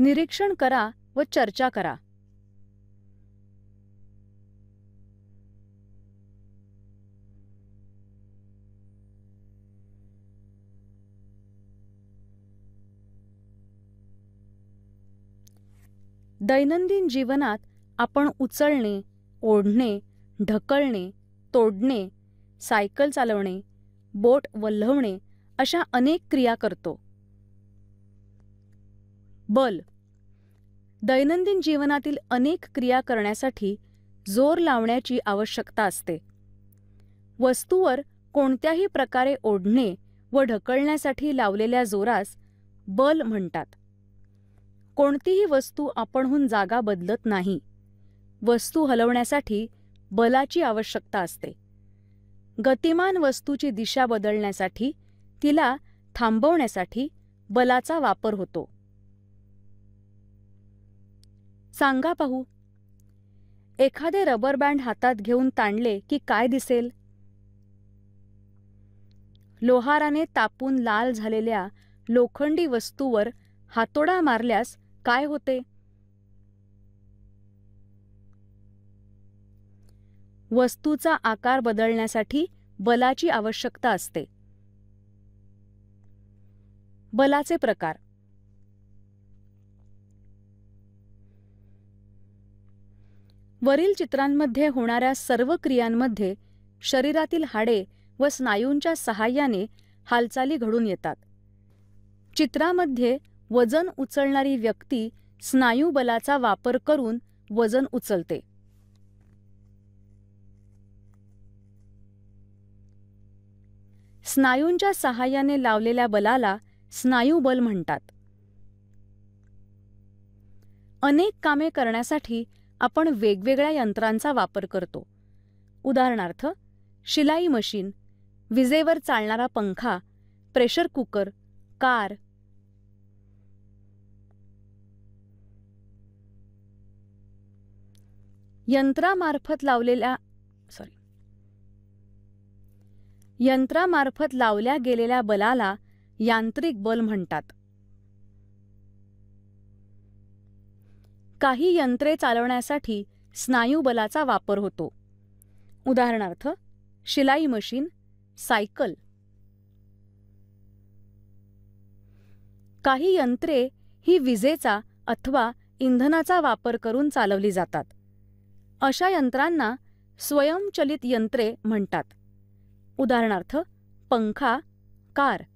निरीक्षण करा व चर्चा करा दैनंदिन जीवनात आपण उचलणे ओढणे ढकलणे तोडणे सायकल चालवणे बोट वल्हवणे अशा अनेक क्रिया करतो बल दैनंदिन जीवनातील अनेक क्रिया करण्यासाठी जोर लावण्याची आवश्यकता असते वस्तूवर कोणत्याही प्रकारे ओढणे व ढकलण्यासाठी लावलेल्या जोरास बल म्हणतात कोणतीही वस्तू आपणहून जागा बदलत नाही वस्तू हलवण्यासाठी बलाची आवश्यकता असते गतिमान वस्तूची दिशा बदलण्यासाठी तिला थांबवण्यासाठी बलाचा वापर होतो सांगा पाहू एखादे रबर बँड हातात घेऊन ताणले की काय दिसेल लोहाराने तापून लाल झालेल्या लोखंडी वस्तूवर हातोडा मारल्यास काय होते वस्तूचा आकार बदलण्यासाठी बलाची आवश्यकता असते बलाचे प्रकार वरील चित्रांमध्ये होणाऱ्या सर्व क्रियांमध्ये शरीरातील हाडे व स्नायूंच्या सहाय्याने हालचाली घडून येतात चित्रामध्ये वजन उचलणारी व्यक्ती स्नायू बलाचा वापर करून वजन उचलते स्नायूंच्या सहाय्याने लावलेल्या बलाला स्नायू बल म्हणतात अनेक कामे करण्यासाठी आपण वेगवेगळ्या यंत्रांचा वापर करतो उदाहरणार्थ शिलाई मशीन विजेवर चालणारा पंखा प्रेशर कुकर कार यंत्रामार्फत लावलेल्या सॉरी यंत्रामार्फत लावल्या गेलेल्या बलाला यांत्रिक बल म्हणतात काही यंत्रे चालवण्यासाठी स्नायू बलाचा वापर होतो उदाहरणार्थ शिलाई मशीन सायकल काही यंत्रे ही विजेचा अथवा इंधनाचा वापर करून चालवली जातात अशा यंत्रांना स्वयंचलित यंत्रे म्हणतात उदाहरणार्थ पंखा कार